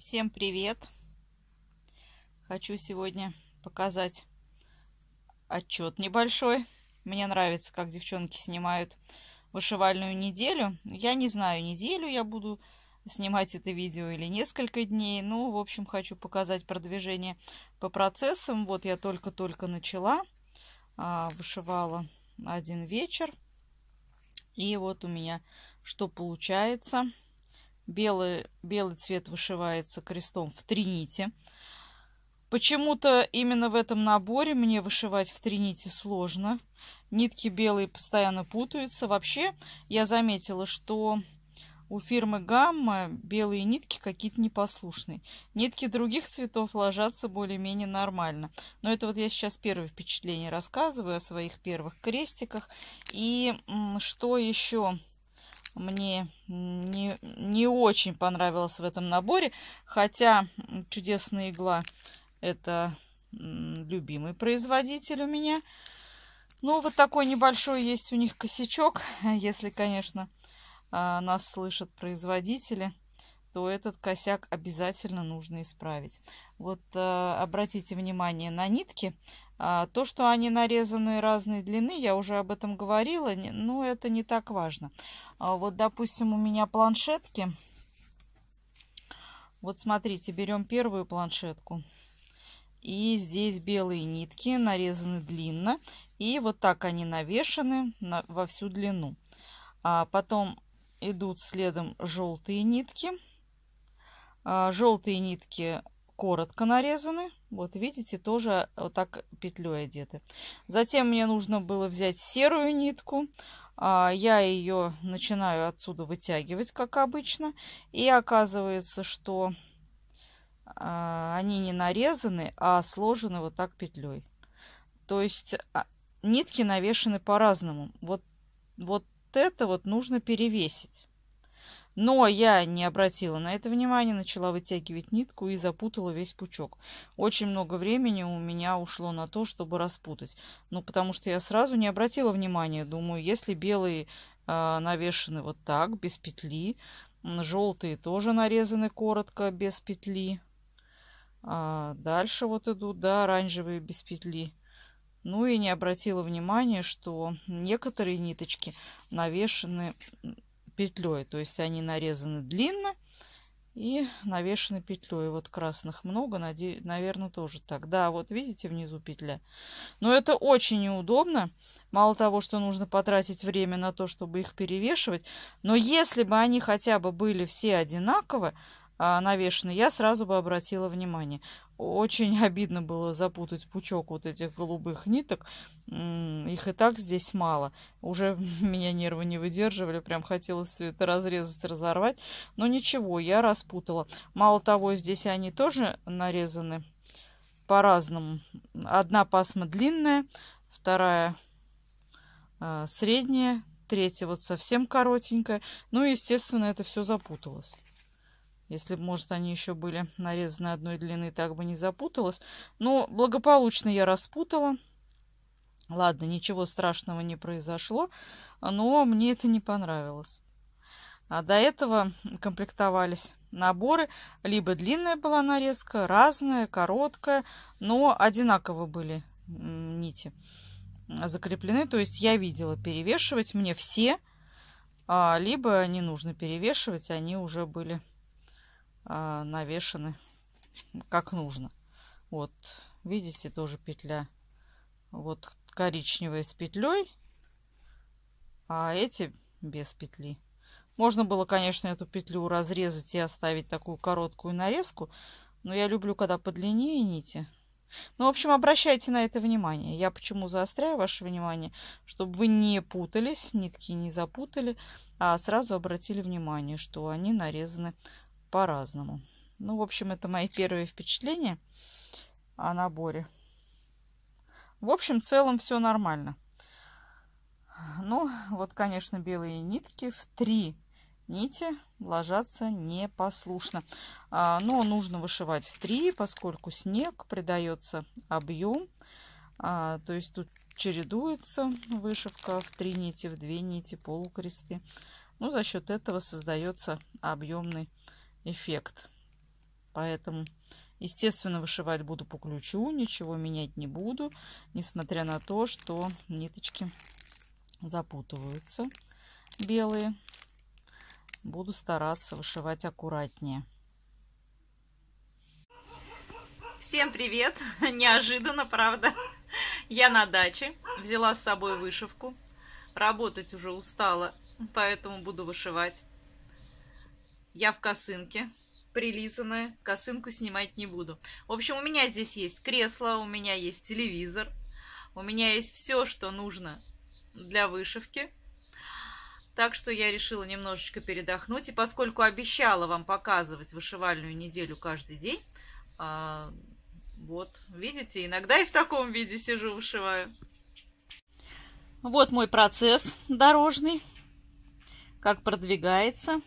Всем привет! Хочу сегодня показать отчет небольшой. Мне нравится, как девчонки снимают вышивальную неделю. Я не знаю, неделю я буду снимать это видео или несколько дней. Ну, в общем, хочу показать продвижение по процессам. Вот я только-только начала. А, вышивала один вечер. И вот у меня что получается. Белый, белый цвет вышивается крестом в три нити. Почему-то именно в этом наборе мне вышивать в три нити сложно. Нитки белые постоянно путаются. Вообще, я заметила, что у фирмы Гамма белые нитки какие-то непослушные. Нитки других цветов ложатся более-менее нормально. Но это вот я сейчас первое впечатление рассказываю о своих первых крестиках. И что еще мне не, не очень понравилась в этом наборе. Хотя чудесная игла это любимый производитель у меня. Ну, вот такой небольшой есть у них косячок. Если, конечно, а, нас слышат производители, то этот косяк обязательно нужно исправить. Вот э, обратите внимание на нитки. А, то, что они нарезаны разной длины, я уже об этом говорила, но ну, это не так важно. А, вот, допустим, у меня планшетки. Вот смотрите, берем первую планшетку. И здесь белые нитки нарезаны длинно. И вот так они навешаны на, во всю длину. А потом идут следом желтые нитки. А желтые нитки коротко нарезаны. Вот видите, тоже э, вот так петлей одеты. Затем мне нужно было взять серую нитку. А, я ее начинаю отсюда вытягивать, как обычно. И оказывается, что а, они не нарезаны, а сложены вот так петлей. То есть а, нитки навешены по-разному. Вот, вот это вот нужно перевесить. Но я не обратила на это внимания, начала вытягивать нитку и запутала весь пучок. Очень много времени у меня ушло на то, чтобы распутать. Ну, потому что я сразу не обратила внимания. Думаю, если белые э, навешаны вот так, без петли, желтые тоже нарезаны коротко, без петли. А дальше вот идут, да, оранжевые без петли. Ну и не обратила внимания, что некоторые ниточки навешаны петлей. То есть они нарезаны длинно и навешаны петлей. Вот красных много, наде... наверное, тоже так. Да, вот видите, внизу петля. Но это очень неудобно. Мало того, что нужно потратить время на то, чтобы их перевешивать. Но если бы они хотя бы были все одинаково, а, навешаны, я сразу бы обратила внимание. Очень обидно было запутать пучок вот этих голубых ниток. Их и так здесь мало. Уже меня нервы не выдерживали, прям хотелось все это разрезать, разорвать. Но ничего, я распутала. Мало того, здесь они тоже нарезаны по-разному. Одна пасма длинная, вторая а, средняя, третья вот совсем коротенькая. Ну и, естественно, это все запуталось. Если бы, может, они еще были нарезаны одной длины, так бы не запуталась. Но ну, благополучно я распутала. Ладно, ничего страшного не произошло, но мне это не понравилось. А до этого комплектовались наборы. Либо длинная была нарезка, разная, короткая, но одинаково были нити закреплены. То есть я видела перевешивать мне все, а, либо не нужно перевешивать, они уже были а, навешаны как нужно. Вот, видите, тоже петля. Вот коричневая с петлей, а эти без петли. Можно было, конечно, эту петлю разрезать и оставить такую короткую нарезку, но я люблю, когда подлиннее нити. Ну, в общем, обращайте на это внимание. Я почему заостряю ваше внимание, чтобы вы не путались, нитки не запутали, а сразу обратили внимание, что они нарезаны по-разному. Ну, в общем, это мои первые впечатления о наборе. В общем, в целом все нормально. Ну, вот, конечно, белые нитки в три нити ложатся непослушно. А, но нужно вышивать в три, поскольку снег придается объем. А, то есть тут чередуется вышивка в три нити, в две нити, полукресты. Ну, за счет этого создается объемный эффект. Поэтому, естественно, вышивать буду по ключу, ничего менять не буду, несмотря на то, что ниточки запутываются белые. Буду стараться вышивать аккуратнее. Всем привет! Неожиданно, правда? Я на даче, взяла с собой вышивку. Работать уже устала, поэтому буду вышивать. Я в косынке, прилизанная, косынку снимать не буду. В общем, у меня здесь есть кресло, у меня есть телевизор, у меня есть все, что нужно для вышивки. Так что я решила немножечко передохнуть. И поскольку обещала вам показывать вышивальную неделю каждый день, а, вот, видите, иногда и в таком виде сижу, вышиваю. Вот мой процесс дорожный, как продвигается.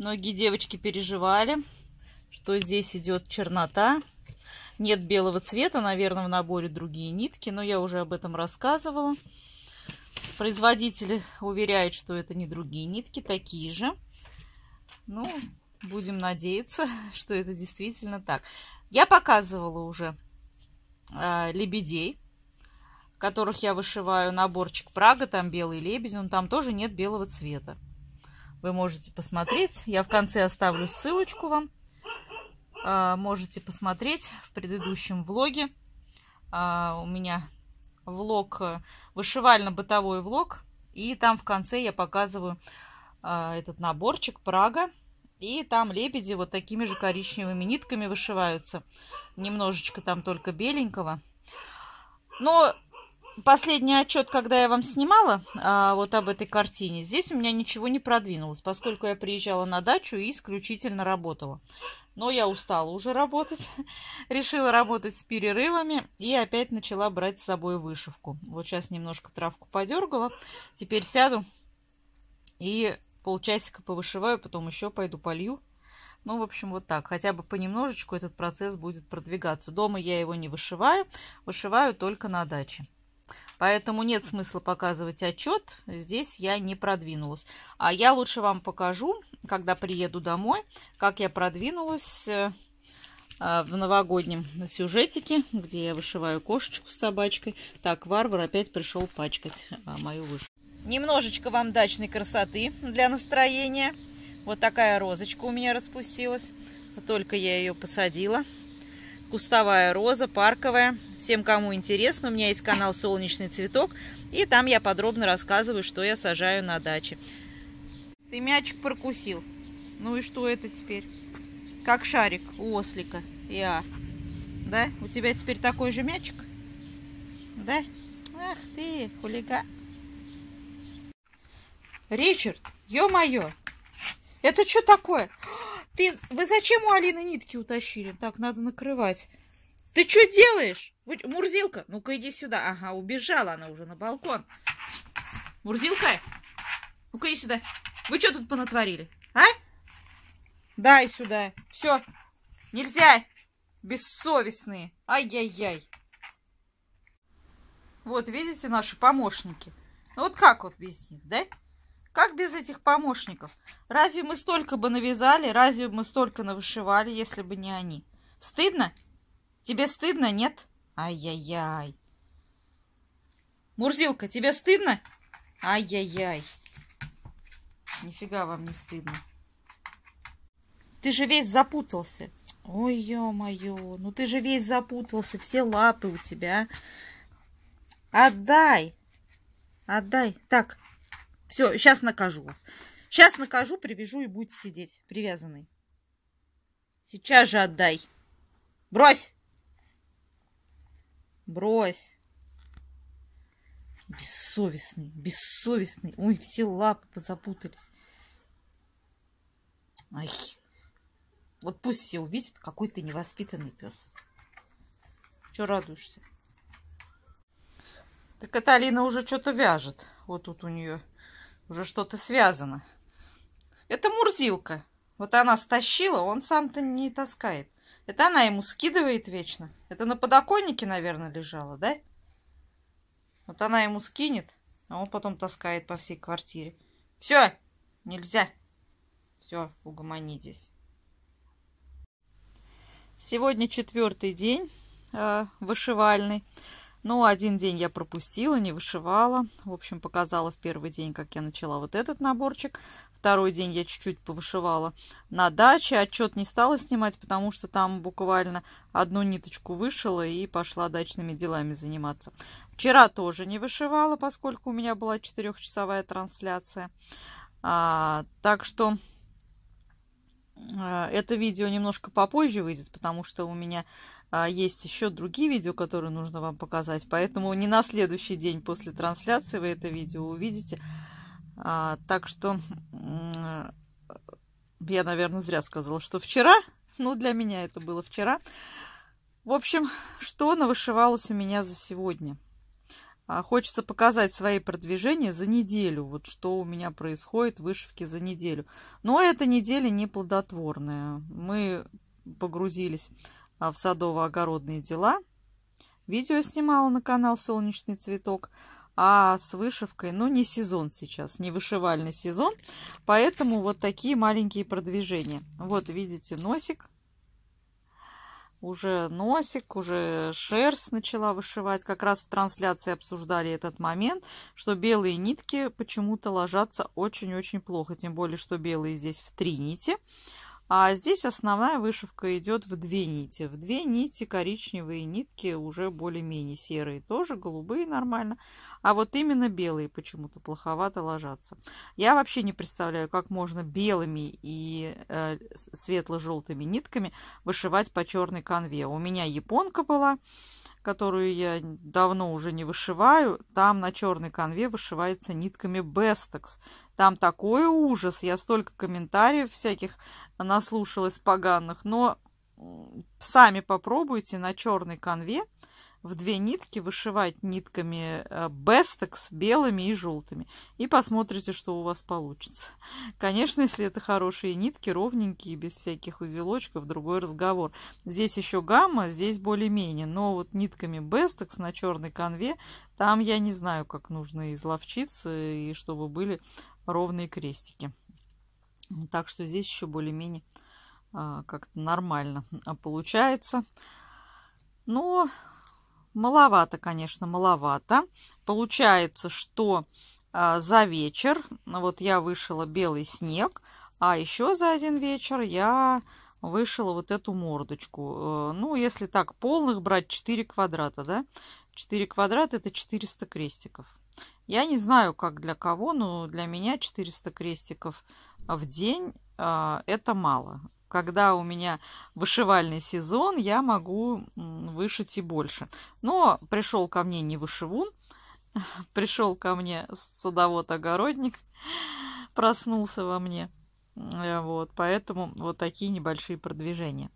Многие девочки переживали, что здесь идет чернота. Нет белого цвета, наверное, в наборе другие нитки, но я уже об этом рассказывала. Производитель уверяет, что это не другие нитки, такие же. Ну, будем надеяться, что это действительно так. Я показывала уже э, лебедей, которых я вышиваю наборчик Прага, там белый лебедь, но там тоже нет белого цвета вы можете посмотреть. Я в конце оставлю ссылочку вам. А, можете посмотреть в предыдущем влоге. А, у меня влог, э, вышивально-бытовой влог. И там в конце я показываю а, этот наборчик Прага. И там лебеди вот такими же коричневыми нитками вышиваются. Немножечко там только беленького. Но последний отчет, когда я вам снимала а, вот об этой картине, здесь у меня ничего не продвинулось, поскольку я приезжала на дачу и исключительно работала. Но я устала уже работать, решила работать с перерывами и опять начала брать с собой вышивку. Вот сейчас немножко травку подергала, теперь сяду и полчасика повышиваю, потом еще пойду полью. Ну, в общем, вот так. Хотя бы понемножечку этот процесс будет продвигаться. Дома я его не вышиваю, вышиваю только на даче. Поэтому нет смысла показывать отчет. Здесь я не продвинулась. А я лучше вам покажу, когда приеду домой, как я продвинулась э, э, в новогоднем сюжетике, где я вышиваю кошечку с собачкой. Так, Варвар опять пришел пачкать э, мою вышивку. Немножечко вам дачной красоты для настроения. Вот такая розочка у меня распустилась. Только я ее посадила кустовая роза, парковая. Всем, кому интересно, у меня есть канал «Солнечный цветок», и там я подробно рассказываю, что я сажаю на даче. Ты мячик прокусил. Ну и что это теперь? Как шарик у ослика. Я. А. Да? У тебя теперь такой же мячик? Да? Ах ты, хулига. Ричард, ё-моё, это что такое? Ты, вы зачем у Алины нитки утащили? Так, надо накрывать. Ты что делаешь? Мурзилка, ну-ка иди сюда. Ага, убежала она уже на балкон. Мурзилка, ну-ка иди сюда. Вы что тут понатворили? А? Дай сюда. Все. Нельзя. Бессовестные. Ай-яй-яй. Вот, видите, наши помощники. Ну вот как вот без них, да? Как без этих помощников? Разве мы столько бы навязали, разве мы столько навышивали, если бы не они? Стыдно? Тебе стыдно, нет? Ай-яй-яй. Мурзилка, тебе стыдно? Ай-яй-яй. Нифига вам не стыдно. Ты же весь запутался. Ой, ё-моё, ну ты же весь запутался, все лапы у тебя. Отдай, отдай. Так, все, сейчас накажу вас. Сейчас накажу, привяжу и будете сидеть привязанный. Сейчас же отдай. Брось! Брось! Бессовестный, бессовестный. Ой, все лапы позапутались. Ай. Вот пусть все увидят, какой ты невоспитанный пес. Че радуешься? Так это Алина уже что-то вяжет. Вот тут у нее уже что-то связано. Это Мурзилка. Вот она стащила, он сам-то не таскает. Это она ему скидывает вечно. Это на подоконнике, наверное, лежала, да? Вот она ему скинет, а он потом таскает по всей квартире. Все, нельзя. Все, угомонитесь. Сегодня четвертый день э, вышивальный. Ну, один день я пропустила, не вышивала. В общем, показала в первый день, как я начала вот этот наборчик. Второй день я чуть-чуть повышивала на даче. Отчет не стала снимать, потому что там буквально одну ниточку вышила и пошла дачными делами заниматься. Вчера тоже не вышивала, поскольку у меня была четырехчасовая трансляция. А, так что а, это видео немножко попозже выйдет, потому что у меня а есть еще другие видео, которые нужно вам показать. Поэтому не на следующий день после трансляции вы это видео увидите. А, так что я, наверное, зря сказала, что вчера. Ну, для меня это было вчера. В общем, что навышивалось у меня за сегодня? А, хочется показать свои продвижения за неделю. Вот что у меня происходит, вышивки за неделю. Но эта неделя неплодотворная. Мы погрузились а в садово-огородные дела. Видео снимала на канал «Солнечный цветок», а с вышивкой, ну, не сезон сейчас, не вышивальный сезон, поэтому вот такие маленькие продвижения. Вот, видите, носик, уже носик, уже шерсть начала вышивать. Как раз в трансляции обсуждали этот момент, что белые нитки почему-то ложатся очень-очень плохо. Тем более, что белые здесь в три нити. А здесь основная вышивка идет в две нити. В две нити коричневые нитки, уже более-менее серые тоже, голубые нормально. А вот именно белые почему-то плоховато ложатся. Я вообще не представляю, как можно белыми и э, светло-желтыми нитками вышивать по черной конве. У меня японка была, которую я давно уже не вышиваю. Там на черной конве вышивается нитками Бестекс. Там такой ужас, я столько комментариев всяких наслушалась поганых, но сами попробуйте на черной конве в две нитки вышивать нитками э, бестекс белыми и желтыми и посмотрите, что у вас получится. Конечно, если это хорошие нитки, ровненькие, без всяких узелочков, другой разговор. Здесь еще гамма, здесь более-менее, но вот нитками бестекс на черной конве, там я не знаю, как нужно изловчиться и чтобы были ровные крестики. Так что здесь еще более-менее а, как-то нормально а, получается. Но маловато, конечно, маловато. Получается, что а, за вечер, вот я вышила белый снег, а еще за один вечер я вышила вот эту мордочку. Э, ну, если так, полных брать 4 квадрата, да? 4 квадрата это 400 крестиков. Я не знаю, как для кого, но для меня 400 крестиков в день а, это мало. Когда у меня вышивальный сезон, я могу вышить и больше. Но пришел ко мне не вышивун, пришел ко мне садовод-огородник, проснулся во мне. Э, вот, поэтому вот такие небольшие продвижения.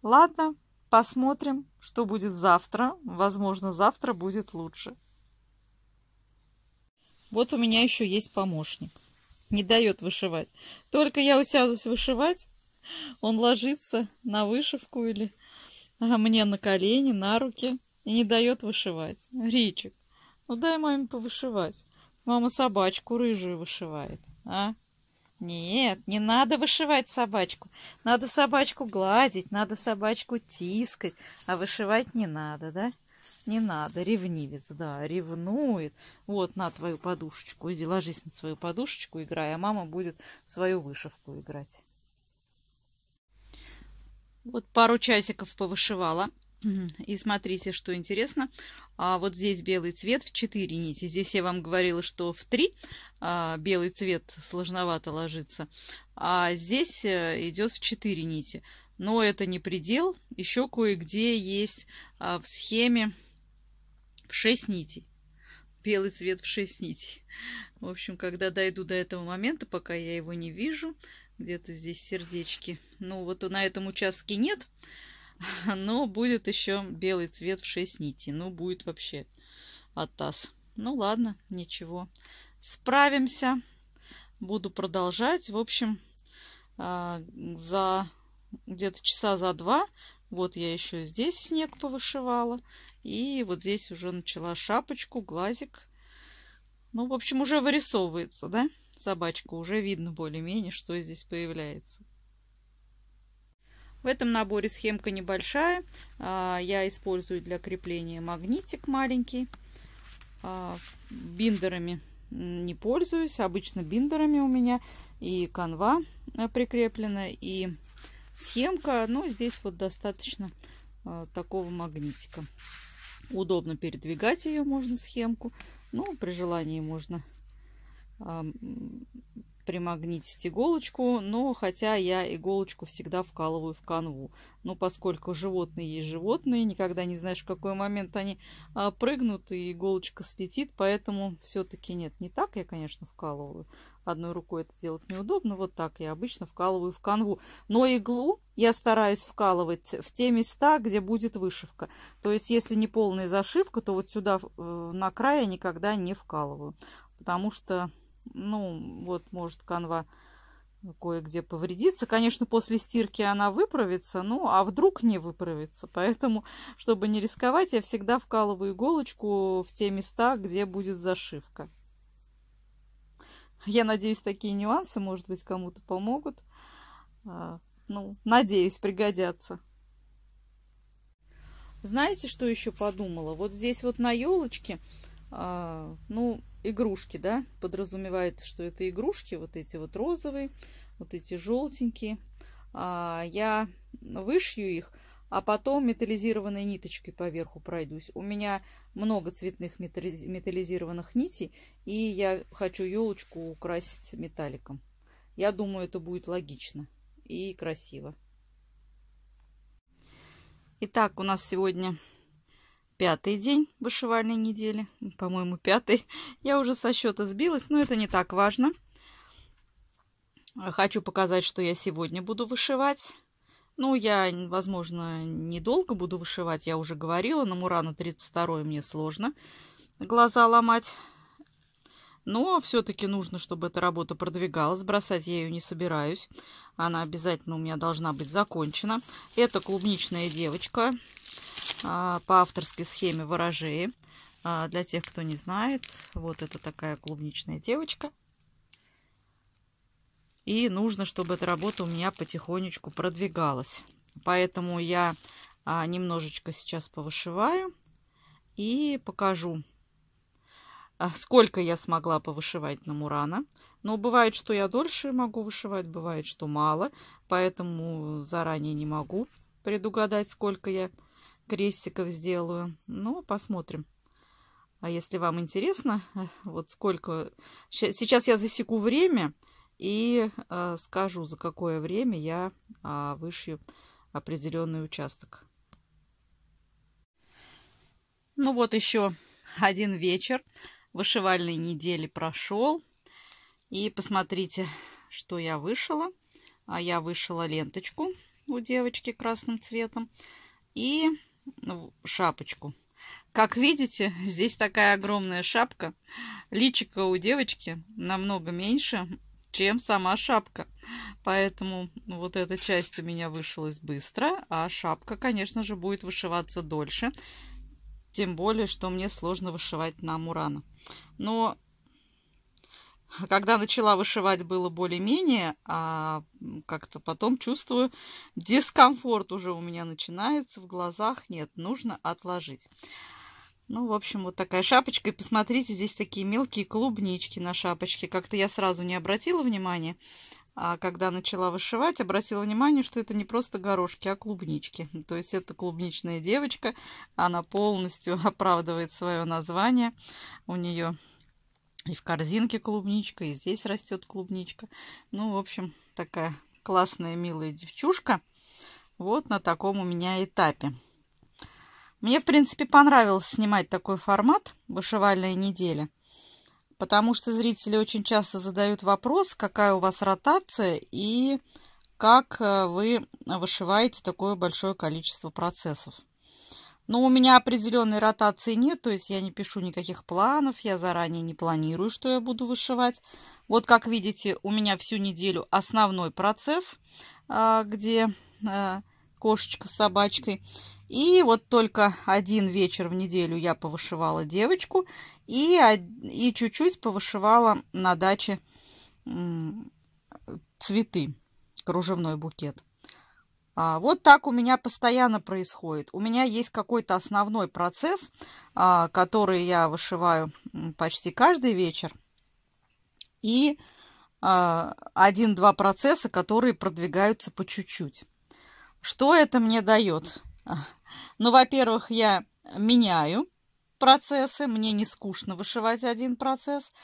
Ладно, посмотрим, что будет завтра. Возможно, завтра будет лучше. Вот у меня еще есть помощник. Не дает вышивать. Только я усядусь вышивать, он ложится на вышивку или мне на колени, на руки и не дает вышивать. Ричик, ну дай маме повышивать. Мама собачку рыжую вышивает, а? Нет, не надо вышивать собачку. Надо собачку гладить, надо собачку тискать, а вышивать не надо, да? Не надо, ревнивец, да, ревнует. Вот, на твою подушечку, иди ложись на свою подушечку, играй, а мама будет свою вышивку играть. Вот пару часиков повышивала. И смотрите, что интересно. А вот здесь белый цвет в 4 нити. Здесь я вам говорила, что в 3 а, белый цвет сложновато ложится. А здесь э, идет в 4 нити. Но это не предел. Еще кое-где есть а, в схеме в шесть нитей. Белый цвет в шесть нитей. В общем, когда дойду до этого момента, пока я его не вижу, где-то здесь сердечки. Ну, вот на этом участке нет, но будет еще белый цвет в шесть нитей. Ну, будет вообще оттас. Ну, ладно, ничего. Справимся. Буду продолжать. В общем, а, за где-то часа за два. Вот я еще здесь снег повышивала. И вот здесь уже начала шапочку, глазик. Ну, в общем, уже вырисовывается, да, собачка. Уже видно более-менее, что здесь появляется. В этом наборе схемка небольшая. А, я использую для крепления магнитик маленький. А, биндерами не пользуюсь. Обычно биндерами у меня и канва э, прикреплена, и схемка. Но ну, здесь вот достаточно а, такого магнитика. Удобно передвигать ее можно схемку. Ну, при желании можно примагнитить иголочку, но хотя я иголочку всегда вкалываю в канву. Но ну, поскольку животные есть животные, никогда не знаешь, в какой момент они а, прыгнут и иголочка слетит, поэтому все-таки нет, не так я, конечно, вкалываю. Одной рукой это делать неудобно, вот так я обычно вкалываю в канву. Но иглу я стараюсь вкалывать в те места, где будет вышивка. То есть, если не полная зашивка, то вот сюда э, на край я никогда не вкалываю, потому что ну, вот, может, канва кое-где повредится. Конечно, после стирки она выправится, ну, а вдруг не выправится. Поэтому, чтобы не рисковать, я всегда вкалываю иголочку в те места, где будет зашивка. Я надеюсь, такие нюансы, может быть, кому-то помогут. А, ну, надеюсь, пригодятся. Знаете, что еще подумала? Вот здесь вот на елочке, а, ну, игрушки, да, подразумевается, что это игрушки, вот эти вот розовые, вот эти желтенькие. А, я вышью их, а потом металлизированной ниточкой поверху пройдусь. У меня много цветных металлизированных нитей, и я хочу елочку украсить металликом. Я думаю, это будет логично и красиво. Итак, у нас сегодня пятый день вышивальной недели, по-моему, пятый. Я уже со счета сбилась, но это не так важно. Хочу показать, что я сегодня буду вышивать. Ну, я, возможно, недолго буду вышивать, я уже говорила, на Мурану 32 мне сложно глаза ломать. Но все-таки нужно, чтобы эта работа продвигалась. Бросать я ее не собираюсь. Она обязательно у меня должна быть закончена. Это клубничная девочка. А, по авторской схеме ворожеи. А, для тех, кто не знает, вот это такая клубничная девочка. И нужно, чтобы эта работа у меня потихонечку продвигалась. Поэтому я а, немножечко сейчас повышиваю и покажу, сколько я смогла повышивать на Мурана. Но бывает, что я дольше могу вышивать, бывает, что мало. Поэтому заранее не могу предугадать, сколько я крестиков сделаю. Ну, посмотрим. А если вам интересно, э, вот сколько... Сейчас я засеку время и э, скажу, за какое время я э, вышью определенный участок. Ну вот еще один вечер вышивальной недели прошел. И посмотрите, что я вышила. А я вышила ленточку у девочки красным цветом. И ну, шапочку. Как видите, здесь такая огромная шапка. личика у девочки намного меньше, чем сама шапка. Поэтому вот эта часть у меня вышилась быстро, а шапка, конечно же, будет вышиваться дольше. Тем более, что мне сложно вышивать на мурана. Но когда начала вышивать, было более-менее, а как-то потом чувствую, дискомфорт уже у меня начинается, в глазах нет, нужно отложить. Ну, в общем, вот такая шапочка. И посмотрите, здесь такие мелкие клубнички на шапочке. Как-то я сразу не обратила внимания, а когда начала вышивать, обратила внимание, что это не просто горошки, а клубнички. То есть это клубничная девочка, она полностью оправдывает свое название. У нее и в корзинке клубничка, и здесь растет клубничка. Ну, в общем, такая классная, милая девчушка. Вот на таком у меня этапе. Мне, в принципе, понравилось снимать такой формат «Вышивальная неделя», потому что зрители очень часто задают вопрос, какая у вас ротация и как э, вы вышиваете такое большое количество процессов. Но у меня определенной ротации нет, то есть я не пишу никаких планов, я заранее не планирую, что я буду вышивать. Вот как видите, у меня всю неделю основной процесс, а, где а, кошечка с собачкой. И вот только один вечер в неделю я повышивала девочку и, и чуть-чуть повышивала на даче цветы, кружевной букет. А, вот так у меня постоянно происходит. У меня есть какой-то основной процесс, а, который я вышиваю почти каждый вечер. И а, один-два процесса, которые продвигаются по чуть-чуть. Что это мне дает? Ну, во-первых, я меняю процессы, мне не скучно вышивать один процесс –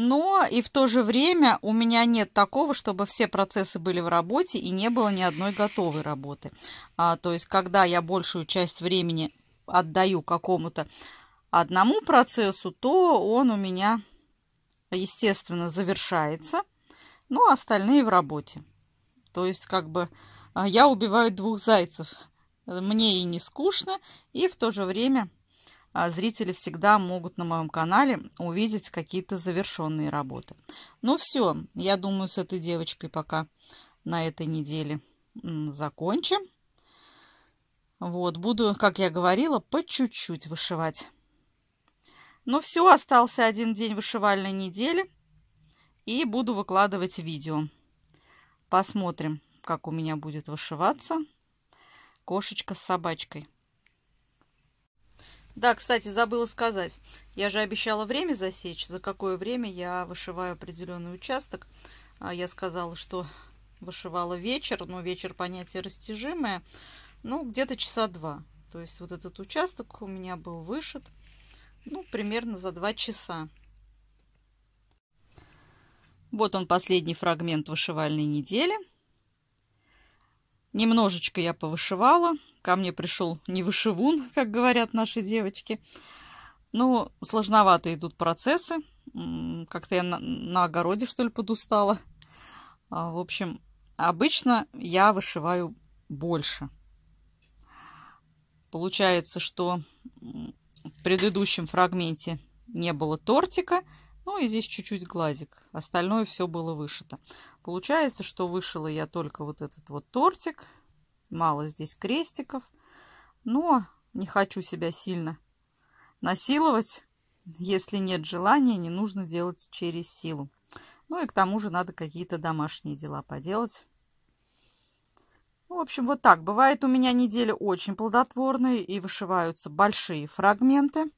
но и в то же время у меня нет такого, чтобы все процессы были в работе и не было ни одной готовой работы. А, то есть, когда я большую часть времени отдаю какому-то одному процессу, то он у меня, естественно, завершается, но ну, а остальные в работе. То есть, как бы а, я убиваю двух зайцев. Мне и не скучно, и в то же время а, зрители всегда могут на моем канале увидеть какие-то завершенные работы. Ну все, я думаю, с этой девочкой пока на этой неделе закончим. Вот, буду, как я говорила, по чуть-чуть вышивать. Ну все, остался один день вышивальной недели. И буду выкладывать видео. Посмотрим, как у меня будет вышиваться кошечка с собачкой. Да, кстати, забыла сказать. Я же обещала время засечь, за какое время я вышиваю определенный участок. А, я сказала, что вышивала вечер, но вечер понятие растяжимое. Ну, где-то часа два. То есть вот этот участок у меня был вышит, ну, примерно за два часа. Вот он, последний фрагмент вышивальной недели. Немножечко я повышивала, Ко мне пришел не вышивун, как говорят наши девочки. Ну, сложновато идут процессы. Как-то я на, на огороде, что ли, подустала. А, в общем, обычно я вышиваю больше. Получается, что в предыдущем фрагменте не было тортика, ну и здесь чуть-чуть глазик. Остальное все было вышито. Получается, что вышила я только вот этот вот тортик, Мало здесь крестиков. Но не хочу себя сильно насиловать. Если нет желания, не нужно делать через силу. Ну и к тому же надо какие-то домашние дела поделать. Ну, в общем, вот так. Бывает у меня неделя очень плодотворная и вышиваются большие фрагменты.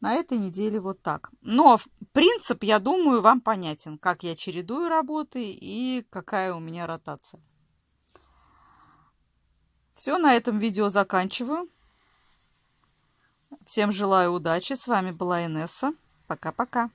На этой неделе вот так. Но принцип, я думаю, вам понятен, как я чередую работы и какая у меня ротация. Все, на этом видео заканчиваю. Всем желаю удачи. С вами была Инесса. Пока-пока.